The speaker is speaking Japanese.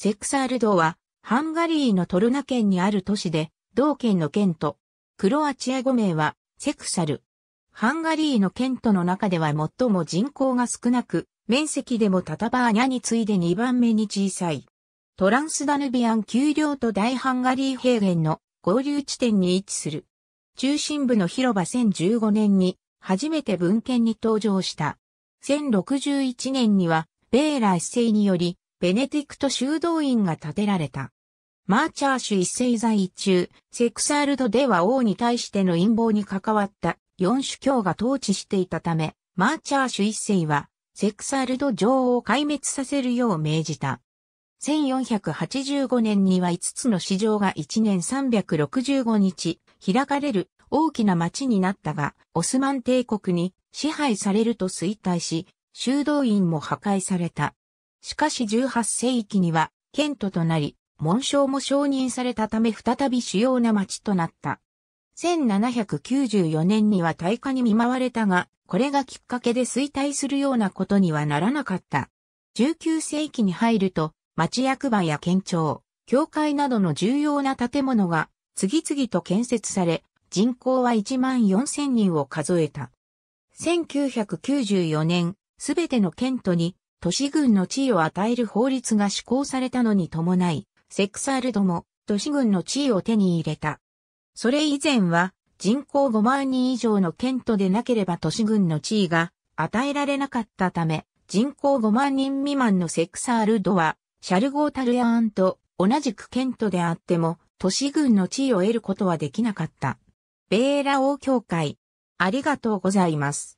セクサールドは、ハンガリーのトルナ県にある都市で、同県の県都。クロアチア語名は、セクサル。ハンガリーの県都の中では最も人口が少なく、面積でもタタバーニャに次いで2番目に小さい。トランスダヌビアン丘陵と大ハンガリー平原の合流地点に位置する。中心部の広場1015年に、初めて文献に登場した。1061年には、ベーラ一世により、ベネティクト修道院が建てられた。マーチャーシュ一世在中、セクサールドでは王に対しての陰謀に関わった四主教が統治していたため、マーチャーシュ一世は、セクサールド女王を壊滅させるよう命じた。1485年には5つの市場が1年365日開かれる大きな町になったが、オスマン帝国に支配されると衰退し、修道院も破壊された。しかし18世紀には、県都となり、紋章も承認されたため再び主要な町となった。1794年には大火に見舞われたが、これがきっかけで衰退するようなことにはならなかった。19世紀に入ると、町役場や県庁、教会などの重要な建物が次々と建設され、人口は1万4000人を数えた。1994年、すべての県都に都市軍の地位を与える法律が施行されたのに伴い、セクサールドも都市軍の地位を手に入れた。それ以前は人口5万人以上の県都でなければ都市軍の地位が与えられなかったため、人口5万人未満のセクサールドは、シャルゴータルヤーンと同じく県都であっても、都市軍の地位を得ることはできなかった。ベーラ王教会。ありがとうございます。